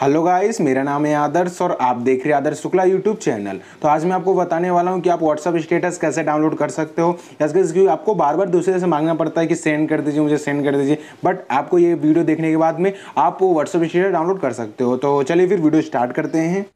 hello guys मेरा नाम है आदर्श और आप देख रहे हैं आदर्श शुक्ला यूट्यूब चैनल तो आज मैं आपको बताने वाला हूं कि आप व्हाट्सअप स्टेटस कैसे डाउनलोड कर सकते हो क्योंकि आपको बार बार दूसरे से मांगना पड़ता है कि सेंड कर दीजिए मुझे सेंड कर दीजिए बट आपको ये वीडियो देखने के बाद में आप वो व्हाट्सअप स्टेटस डाउनलोड कर सकते हो तो चलिए फिर वीडियो स्टार्ट करते हैं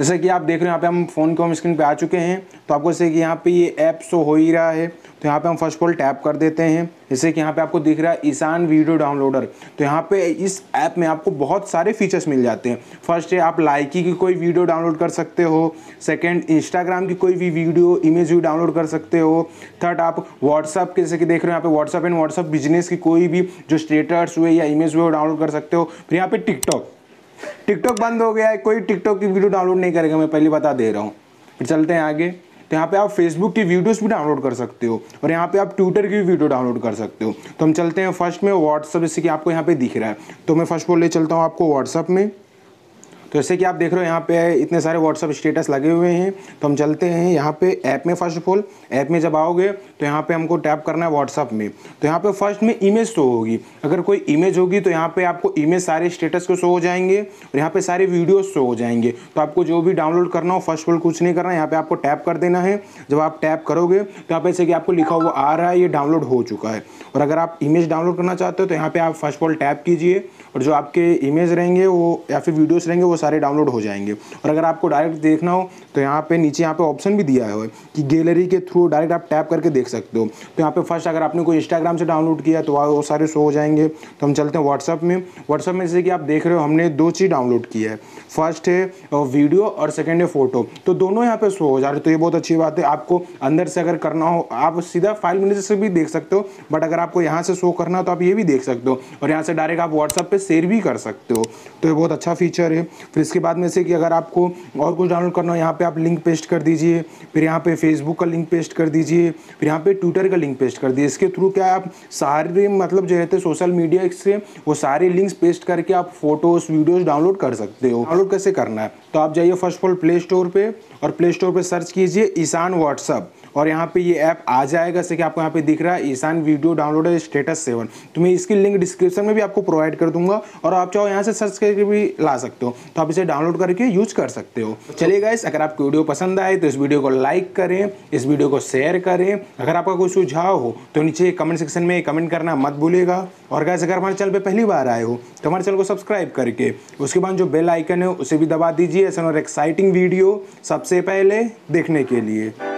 जैसे कि आप देख रहे हो यहाँ पे हम फ़ोन के होम स्क्रीन पे आ चुके हैं तो आपको जैसे कि यहाँ पे ये ऐप शो हो ही रहा है तो यहाँ पे हम फर्स्ट ऑल टैप कर देते हैं जैसे कि यहाँ पे आपको दिख रहा है ईशान वीडियो डाउनलोडर तो यहाँ पे इस ऐप में आपको बहुत सारे फीचर्स मिल जाते हैं फर्स्ट है आप लाइकी की कोई वीडियो डाउनलोड कर सकते हो सेकेंड इंस्टाग्राम की कोई भी वीडियो इमेज भी डाउनलोड कर सकते हो थर्ड आप व्हाट्सअप के जैसे कि देख रहे हो यहाँ पे व्हाट्सअप एंड व्हाट्सअप बिजनेस की कोई भी जो स्टेटस हुए या इमेज हुए वो डाउनलोड कर सकते हो फिर यहाँ पे टिकटॉक टिकटॉक बंद हो गया है कोई टिकटॉक की वीडियो डाउनलोड नहीं करेगा मैं पहले बता दे रहा हूँ फिर चलते हैं आगे तो यहाँ पे आप फेसबुक की वीडियोस भी डाउनलोड कर सकते हो और यहाँ पे आप ट्विटर की भी वीडियो डाउनलोड कर सकते हो तो हम चलते हैं फर्स्ट में व्हाट्सअप जैसे कि आपको यहाँ पे दिख रहा है तो मैं फर्स्ट ले चलता हूँ आपको व्हाट्सअप में तो जैसे कि आप देख रहे हो यहाँ पे इतने सारे व्हाट्सअप स्टेटस लगे हुए हैं तो हम चलते हैं यहाँ पे ऐप में फर्स्ट ऑफ ऑल ऐप में जब आओगे तो यहाँ पे हमको टैप करना है व्हाट्सअप में तो यहाँ पे फर्स्ट में इमेज शो होगी अगर कोई इमेज होगी तो यहाँ पे आपको इमेज सारे स्टेटस को शो हो जाएंगे और यहाँ पे सारे वीडियोज शो हो जाएंगे तो आपको जो भी डाउनलोड करना हो फर्स्ट ऑफ ऑल कुछ नहीं करना यहाँ पे आपको टैप कर देना है जब आप टैप करोगे तो यहाँ पे जैसे कि आपको लिखा हुआ आ रहा है ये डाउनलोड हो चुका है और अगर आप इमेज डाउनलोड करना चाहते हो तो यहाँ पे आप फर्स्ट ऑफ ऑल टैप कीजिए और जो आपके इमेज रहेंगे वो या फिर वीडियोज़ रहेंगे वो सारे डाउनलोड हो जाएंगे और अगर आपको डायरेक्ट देखना हो तो यहाँ पे नीचे यहाँ पे ऑप्शन भी दिया है कि गैलरी के थ्रू डायरेक्ट आप टैप करके देख सकते हो तो यहाँ पे फर्स्ट अगर आपने कोई इंस्टाग्राम से डाउनलोड किया तो वो सारे शो हो जाएंगे तो हम चलते हैं व्हाट्सअप में व्हाट्सअप में जैसे कि आप देख रहे हो हमने दो चीज़ डाउनलोड की है फर्स्ट है वीडियो और सेकेंड है फोटो तो दोनों यहाँ पर शो हो जा रहे तो ये बहुत अच्छी बात है आपको अंदर से अगर करना हो आप सीधा फाइल मैनेजर से भी देख सकते हो बट अगर आपको यहाँ से शो करना हो तो आप ये भी देख सकते हो और यहाँ से डायरेक्ट आप व्हाट्सअप पर शेयर भी कर सकते हो तो ये बहुत अच्छा फीचर है फिर इसके बाद में से कि अगर आपको और कुछ डाउनलोड करना हो यहाँ पे आप लिंक पेस्ट कर दीजिए फिर यहाँ पे फेसबुक का लिंक पेस्ट कर दीजिए फिर यहाँ पे ट्विटर का लिंक पेस्ट कर दीजिए इसके थ्रू क्या आप सारे मतलब जो रहते सोशल मीडिया से वो सारे लिंक्स पेस्ट करके आप फोटोज वीडियोज़ डाउनलोड कर सकते हो डाउनलोड कैसे करना है तो आप जाइए first of all play store पर और प्ले स्टोर पर सर्च कीजिए ईशान व्हाट्सअप और यहाँ पे ये ऐप आ जाएगा जैसे कि आपको यहाँ पे दिख रहा है Ishan video download status seven तो मैं इसकी लिंक डिस्क्रिप्शन में भी आपको प्रोवाइड कर दूंगा और आप चाहो यहाँ से सर्च करके भी ला सकते हो तो तो आप इसे डाउनलोड करके यूज कर सकते हो चलिए गाइस अगर आपको वीडियो पसंद आए तो इस वीडियो को लाइक करें इस वीडियो को शेयर करें अगर आपका कोई सुझाव हो तो नीचे कमेंट सेक्शन में कमेंट करना मत भूलेगा और गाइस अगर हमारे चैनल पर पहली बार आए हो तो हमारे चैनल को सब्सक्राइब करके उसके बाद जो बेल आइकन है उसे भी दबा दीजिए ऐसा और एक्साइटिंग वीडियो सबसे पहले देखने के लिए